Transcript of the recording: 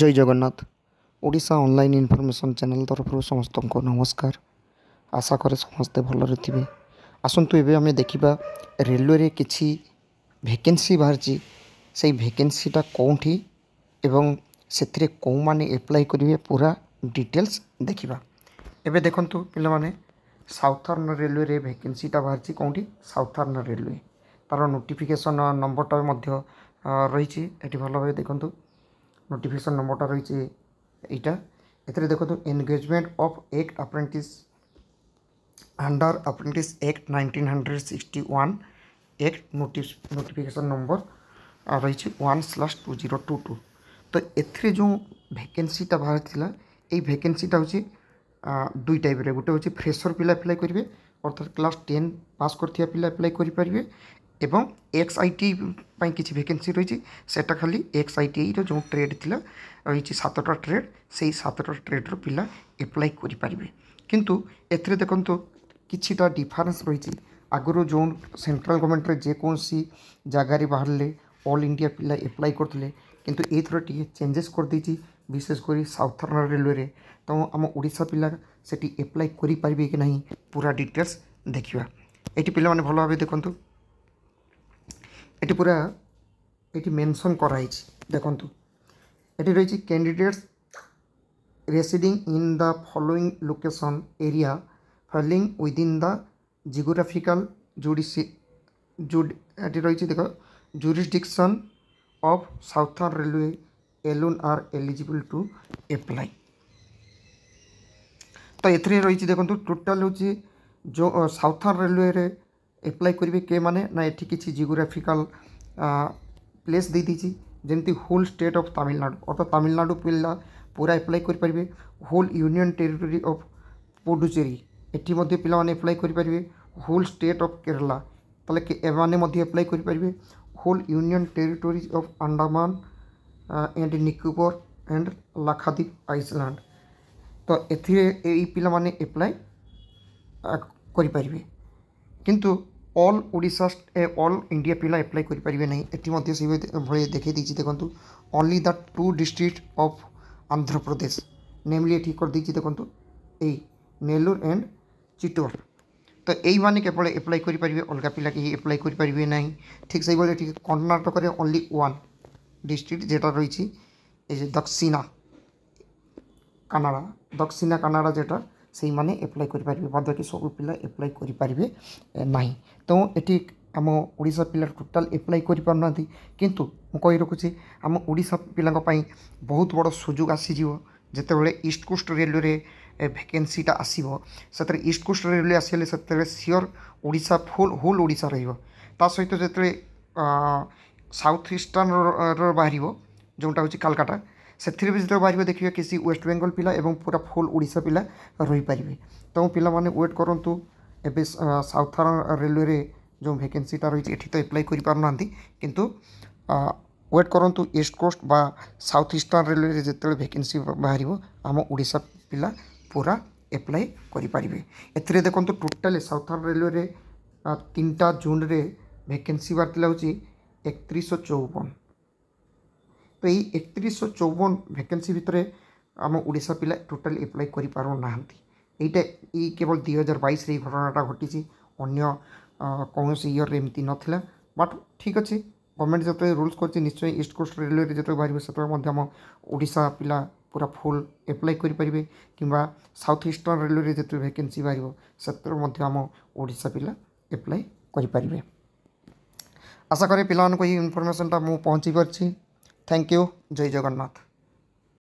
ଜୟ Jagannath Odisha online information channel ତରଫରୁ ସମସ୍ତଙ୍କୁ ନମସ୍କାର ଆଶା କରେ ସମସ୍ତେ ଭଲରେ ଥିବେ ଆସନ୍ତୁ ଏବେ ଆମେ ଦେଖିବା ରେଲୱେରେ କିଛି ଭେକେନ୍ସି ବାହାରିଛି ସେଇ ଭେକେନ୍ସିଟା କେଉଁଠି ଏବଂ ସେଥିରେ କେଉଁମାନେ ଆପ୍ଲାଏ କରିବେ ପୁରା ଡିଟେଲ୍ସ ଦେଖିବା ଏବେ ଦେଖନ୍ତୁ ପିଲାମାନେ ସାଉଥର୍ଣ୍ଣ ରେଲୱେରେ ଭେକେନ୍ସିଟା ବାହାରିଛି କେଉଁଠି ସାଉଥର୍ଣ୍ଣ ରେଲୱେ ତା'ର ନୋଟିଫିକେସନ୍ ନମ୍ବରଟା ମଧ୍ୟ ରହିଛି ଏଠି ଭଲ ଭାବେ ଦେଖନ୍ତୁ নোটিফিকেশন নম্বরটা রয়েছে এইটা এতে দেখো তো engagement of act apprentice under apprentice act nineteen hundred sixty one act notif notification number রয়েছে one slash two zero two two তো এতে যে ভ্যাকেন্সিটা বাহারি এই ভ্যাকেন্সিটা হচ্ছে দুই টাইপের গোটে হচ্ছে ফ্রেসর পিলা আপ্লাই করবে অর্থাৎ ক্লাস টেন পাস করতে পিলা আপ্লাই করে এবং ଏକ୍ସ ଆଇ ଟି ପାଇଁ କିଛି ଭେକେନ୍ସି ରହିଛି ସେଟା ଖାଲି ଏକ୍ସ ଆଇ ଟିର ଯେଉଁ ଟ୍ରେଡ଼୍ ଥିଲା ରହିଛି ସାତଟା ଟ୍ରେଡ଼୍ ସେଇ ସାତଟା ଟ୍ରେଡ଼୍ର ପିଲା ଆପ୍ଲାଏ କରିପାରିବେ କିନ୍ତୁ ଏଥିରେ ଦେଖନ୍ତୁ କିଛିଟା ଡିଫରେନ୍ସ ରହିଛି ଆଗରୁ ଯେଉଁ ସେଣ୍ଟ୍ରାଲ୍ ଗଭର୍ଣ୍ଣମେଣ୍ଟରେ ଯେକୌଣସି ଜାଗାରେ ବାହାରିଲେ ଅଲ୍ ଇଣ୍ଡିଆ ପିଲା ଆପ୍ଲାଏ କରୁଥିଲେ କିନ୍ତୁ ଏଇଥର ଟିକେ ଚେଞ୍ଜେସ୍ କରିଦେଇଛି ବିଶେଷ କରି ସାଉଥର୍ଣ୍ଣ ରେଲୱେରେ ତ ଆମ ଓଡ଼ିଶା ପିଲା ସେଠି ଆପ୍ଲାଏ କରିପାରିବେ କି ନାହିଁ ପୁରା ଡିଟେଲ୍ସ ଦେଖିବା ଏଠି ପିଲାମାନେ ଭଲ ଭାବେ ଦେଖନ୍ତୁ এটি পুরা এটি মেনশন করা হয়েছে দেখুন এটি রয়েছে candidates residing in the following location area falling within the geographical জুডিসি জুড এটি রয়েছে দেখো jurisdiction of southern railway alone are eligible to apply তো এতে রয়েছে দেখুন টোটাল হচ্ছে সাউথার্ন রেলওয়ে એપ્લાય કરવી કે મને ના એઠી કિછ જિઓગ્રાફિકલ ପ୍ଲେସ୍ ଦେଇଦେଇଛି ଯେମିତି ହୋଲ୍ ଷ୍ଟେଟ୍ ଅଫ୍ ତାମିଲନାଡ଼ୁ ଅର୍ଥାତ୍ ତାମିଲନାଡ଼ୁ ପିଲା ପୁରା ଆପ୍ଲାଏ କରିପାରିବେ whole union territory of Puducherry ଏଠି ମଧ୍ୟ ପିଲାମାନେ ଆପ୍ଲାଏ କରିପାରିବେ ହୋଲ୍ ଷ୍ଟେଟ୍ ଅଫ୍ କେରଲା ତାହେଲେ ଏମାନେ ମଧ୍ୟ ଆପ୍ଲାଏ କରିପାରିବେ whole union territories of Andaman and Nicobar and Lakshadweep island ତ ଏଥିରେ ଏଇ ପିଲାମାନେ ଆପ୍ଲାଏ କରିପାରିବେ କିନ୍ତୁ অল ଓଡ଼ିଶା ଅଲ୍ ଇଣ୍ଡିଆ ପିଲା ଆପ୍ଲାଏ କରିପାରିବେ ନାହିଁ ଏଠି ମଧ୍ୟ ସେଇଭଳି ଦେଖାଇ ଦେଇଛି ଦେଖନ୍ତୁ only the two district of Andhra Pradesh namely ଏଠି କରିଦେଇଛି ଦେଖନ୍ତୁ ଏଇ ନେଲ୍ଲୁର ଆଣ୍ଡ ଚିତ୍ତୋଡ଼ ତ ଏଇମାନେ କେବଳ ଆପ୍ଲାଏ କରିପାରିବେ ଅଲଗା ପିଲା କେହି ଆପ୍ଲାଏ କରିପାରିବେ ନାହିଁ ଠିକ୍ ସେଇଭଳି ଏଠି କର୍ଣ୍ଣାଟକରେ ଓନ୍ଲି ୱାନ୍ ଡିଷ୍ଟ୍ରିକ୍ଟ যেটা ରହିଛି এই যে দক্ষিণা কানাডা দক্ষিণা কানাডা যেটা সেইমানে ଏପ୍ଲାଏ କରିପାରିବେ ବାଦବାକି ସବୁ ପିଲା ଏପ୍ଲାଏ କରିପାରିବେ ନାହିଁ ତେଣୁ ଏଠି ଆମ ଓଡ଼ିଶା ପିଲା ଟୋଟାଲ୍ ଏପ୍ଲାଏ କରିପାରୁନାହାନ୍ତି କିନ୍ତୁ ମୁଁ କହି ରଖୁଛି ଆମ ଓଡ଼ିଶା ପିଲାଙ୍କ ପାଇଁ ବହୁତ ବଡ଼ ସୁଯୋଗ ଆସିଯିବ ଯେତେବେଳେ ଇଷ୍ଟ କୋଷ୍ଟ ରେଲୱେରେ ଭ୍ୟାକେନ୍ସିଟା ଆସିବ ସେଥିରେ ଇଷ୍ଟ କୋଷ୍ଟ ରେଲୱେ ଆସିଲେ ସେତେବେଳେ sure Odisha full whole Odisha ରହିବ ତା ସହିତ ଯେତେବେଳେ ସାଉଥ୍ ଇଷ୍ଟର୍ଣ୍ଣର ବାହାରିବ ଯେଉଁଟା ହେଉଛି କାଲକାଟା ସେଥିରେ ବି ଯେତେବେଳେ ବାହାରିବ ଦେଖିବେ କିଛି ୱେଷ୍ଟବେଙ୍ଗଲ ପିଲା ଏବଂ ପୁରା ଫୁଲ୍ ଓଡ଼ିଶା ପିଲା ରହିପାରିବେ ତେଣୁ ପିଲାମାନେ ୱେଟ୍ କରନ୍ତୁ ଏବେ ସାଉଥାର୍ନ ରେଲୱେରେ ଯେଉଁ ଭେକେନ୍ସିଟା ରହିଛି ଏଠି ତ ଆପ୍ଲାଏ କରିପାରୁନାହାନ୍ତି କିନ୍ତୁ ୱେଟ୍ କରନ୍ତୁ ଇଷ୍ଟ କୋଷ୍ଟ ବା ସାଉଥ ଇଷ୍ଟର୍ଣ୍ଣ ରେଲୱେରେ ଯେତେବେଳେ ଭେକେନ୍ସି ବାହାରିବ ଆମ ଓଡ଼ିଶା ପିଲା ପୁରା ଆପ୍ଲାଏ କରିପାରିବେ ଏଥିରେ ଦେଖନ୍ତୁ ଟୋଟାଲି ସାଉଥାର୍ନ ରେଲୱେରେ ତିନିଟା ଜୁନ୍ରେ ଭ୍ୟାକେନ୍ସି ବାହାରିଥିଲା ହେଉଛି ଏକତିରିଶ ଚଉବନ তো ଏଇ ଏକତିରିଶଶହ ଚଉବନ ଭ୍ୟାକେନ୍ସି ଭିତରେ ଆମ ଓଡ଼ିଶା ପିଲା ଟୋଟାଲି ଏପ୍ଲାଏ କରିପାରୁନାହାନ୍ତି ଏଇଟା ଏଇ କେବଳ ଦୁଇ ହଜାର ବାଇଶରେ ଏଇ ଘଟଣାଟା ଘଟିଛି ଅନ୍ୟ କୌଣସି ଇୟର୍ରେ ଏମିତି ନଥିଲା ବଟ୍ ଠିକ୍ ଅଛି ଗଭର୍ଣ୍ଣମେଣ୍ଟ ଯେତେବେଳେ ରୁଲ୍ସ କରିଛି ନିଶ୍ଚୟ ଇଷ୍ଟ କୋଷ୍ଟ ରେଲୱେରେ ଯେତେବେଳେ ବାହାରିବ ସେତେବେଳେ ମଧ୍ୟ ଆମ ଓଡ଼ିଶା ପିଲା ପୁରା ଫୁଲ୍ ଆପ୍ଲାଏ କରିପାରିବେ କିମ୍ବା ସାଉଥ୍ ଇଷ୍ଟର୍ଣ୍ଣ ରେଲୱେରେ ଯେତେବେଳେ ଭ୍ୟାକେନ୍ସି ବାହାରିବ ସେଥିରେ ମଧ୍ୟ ଆମ ଓଡ଼ିଶା ପିଲା ଆପ୍ଲାଏ କରିପାରିବେ ଆଶା କରେ ପିଲାମାନଙ୍କୁ ଏହି ଇନଫର୍ମେସନ୍ଟା ମୁଁ ପହଞ୍ଚି ପାରିଛି थैंक यू जय जगन्नाथ